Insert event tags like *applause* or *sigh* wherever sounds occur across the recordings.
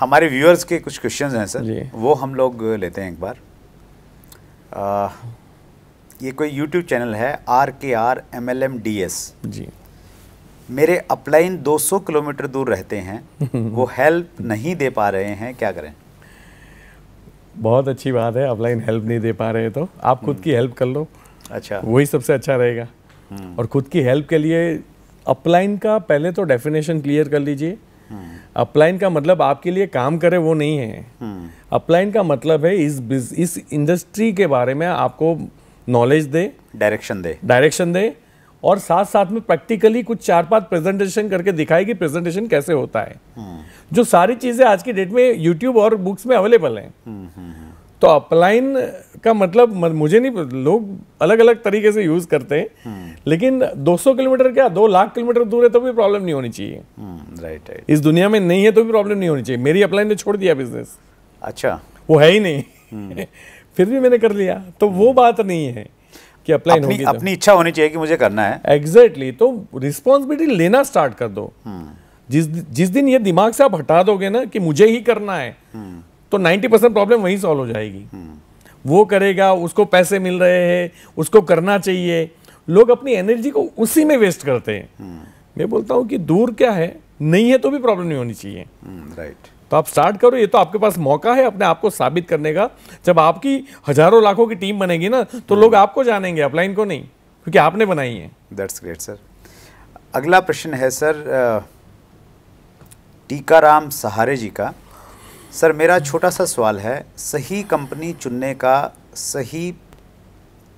हमारे व्यूअर्स के कुछ क्वेश्चंस हैं सर वो हम लोग लेते हैं एक बार आ, ये कोई यूट्यूब चैनल है R K R M L M D S G मेरे अपलाइन 200 किलोमीटर दूर रहते हैं *laughs* वो हेल्प नहीं दे पा रहे हैं क्या करें बहुत अच्छी बात है अपलाइन हेल्प नहीं दे पा रहे तो आप खुद हम्म. की हेल्प कर लो अच्छा वही सबसे अच्छा रहेगा हम्म. और खुद की हेल्प के लिए अपलाइन का पहले तो डेफिनेशन क्लियर कर लीजिए अपलाइन का मतलब आपके लिए काम करे वो नहीं है हम्म। अपलाइन का मतलब है इस इस इंडस्ट्री के बारे में आपको नॉलेज दे डायरेक्शन दे डायरेक्शन दे और साथ साथ में प्रैक्टिकली कुछ चार पांच प्रेजेंटेशन करके दिखाई कि प्रेजेंटेशन कैसे होता है हम्म। जो सारी चीज़ें आज की डेट में यूट्यूब और बुक्स में अवेलेबल हैं हम्म, हम्म, तो अपलाइन का मतलब मुझे नहीं लोग अलग अलग तरीके से यूज़ करते हैं लेकिन 200 किलोमीटर क्या दो लाख किलोमीटर दूर है तो भी प्रॉब्लम नहीं होनी चाहिए राइट राइट इस दुनिया में नहीं है तो भी प्रॉब्लम नहीं होनी चाहिए मेरी अपलाइन ने छोड़ दिया बिजनेस अच्छा वो है ही नहीं *laughs* फिर भी मैंने कर लिया तो वो बात नहीं है कि अप्लाई अपनी, तो। अपनी इच्छा होनी चाहिए कि मुझे करना है एग्जैक्टली exactly, तो रिस्पॉन्सिबिलिटी लेना स्टार्ट कर दो हम्म। जिस जिस दिन ये दिमाग से आप हटा दोगे ना कि मुझे ही करना है हम्म। तो 90 परसेंट प्रॉब्लम वहीं सॉल्व हो जाएगी हम्म। वो करेगा उसको पैसे मिल रहे हैं उसको करना चाहिए लोग अपनी एनर्जी को उसी में वेस्ट करते हैं मैं बोलता हूँ कि दूर क्या है नहीं है तो भी प्रॉब्लम नहीं होनी चाहिए राइट तो आप स्टार्ट करो ये तो आपके पास मौका है अपने आप को साबित करने का जब आपकी हजारों लाखों की टीम बनेगी ना तो लोग हम्म। आपको जानेंगे अपलाइन को नहीं क्योंकि आपने बनाई है दैट्स ग्रेट सर अगला प्रश्न है सर टीकाराम सहारे जी का सर मेरा छोटा सा सवाल है सही कंपनी चुनने का सही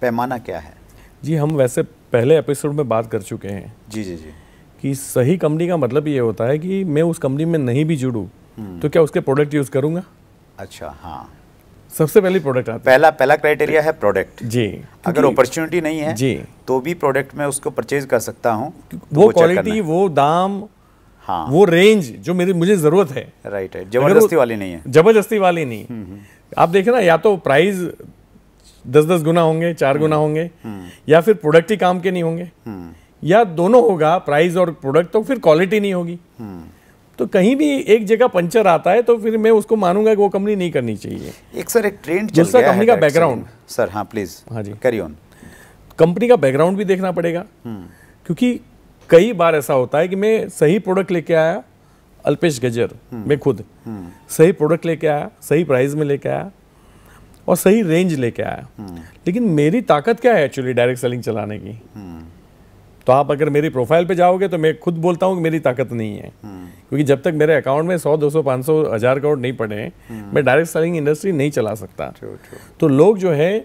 पैमाना क्या है जी हम वैसे पहले एपिसोड में बात कर चुके हैं जी जी जी कि सही कंपनी का मतलब ये होता है कि मैं उस कंपनी में नहीं भी जुड़ूँ तो क्या उसके प्रोडक्ट यूज़ करूंगा अच्छा हाँ सबसे पहले प्रोडक्ट आता पहला पहला क्राइटेरिया है प्रोडक्ट जी अगर अपॉर्चुनिटी नहीं है जी तो भी प्रोडक्ट में उसको परचेज कर सकता हूँ वो तो क्वालिटी वो दाम हाँ वो रेंज जो मेरी मुझे ज़रूरत है राइट है जबरदस्ती वाली नहीं है जबरदस्ती वाली नहीं हम्म, हम्म। आप देखे ना या तो प्राइस दस दस गुना होंगे चार हम्म, गुना होंगे या फिर प्रोडक्ट ही काम के नहीं होंगे या दोनों होगा प्राइस और प्रोडक्ट तो फिर क्वालिटी नहीं होगी तो कहीं भी एक जगह पंचर आता है तो फिर मैं उसको मानूंगा कि वो कंपनी नहीं करनी चाहिए एक सर एक ट्रेंड चल गया कंपनी का बैकग्राउंड सर हाँ प्लीज़ हाँ जी कैरी ऑन कंपनी का बैकग्राउंड भी देखना पड़ेगा हम्म। क्योंकि कई बार ऐसा होता है कि मैं सही प्रोडक्ट लेके आया अल्पेश गजर हम्म। मैं खुद हम्म। सही प्रोडक्ट लेके आया सही प्राइस में लेके आया और सही रेंज लेके आया लेकिन मेरी ताकत क्या है एक्चुअली डायरेक्ट सेलिंग चलाने की तो आप अगर मेरी प्रोफाइल पे जाओगे तो मैं खुद बोलता हूँ कि मेरी ताकत नहीं है क्योंकि जब तक मेरे अकाउंट में 100, 200, 500, हज़ार करोड़ नहीं पड़े मैं डायरेक्ट सेलिंग इंडस्ट्री नहीं चला सकता चो, चो। तो लोग जो है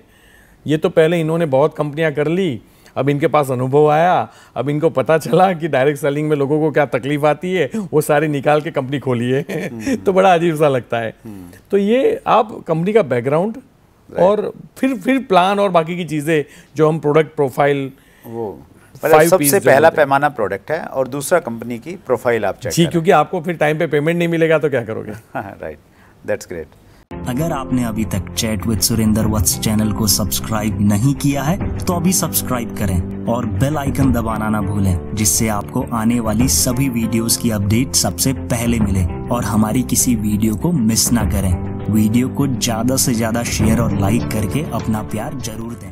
ये तो पहले इन्होंने बहुत कंपनियाँ कर ली अब इनके पास अनुभव आया अब इनको पता चला कि डायरेक्ट सेलिंग में लोगों को क्या तकलीफ आती है वो सारी निकाल के कंपनी खोलिए *laughs* तो बड़ा अजीब सा लगता है तो ये आप कंपनी का बैकग्राउंड और फिर फिर प्लान और बाकी की चीज़ें जो हम प्रोडक्ट प्रोफाइल वो मतलब सबसे पहला पैमाना प्रोडक्ट है और दूसरा कंपनी की प्रोफाइल आप चेक जी क्योंकि आपको फिर टाइम पे पेमेंट नहीं मिलेगा तो क्या करोगे राइट दैट्स ग्रेट अगर आपने अभी तक chat with Surendra Vats channel को सब्सक्राइब नहीं किया है तो अभी सब्सक्राइब करें और बेल आइकन दबाना ना भूलें जिससे आपको आने वाली सभी वीडियोस की अपडेट सबसे पहले मिले और हमारी किसी वीडियो को मिस ना करें वीडियो को ज्यादा से ज्यादा शेयर और लाइक करके अपना प्यार जरूर दें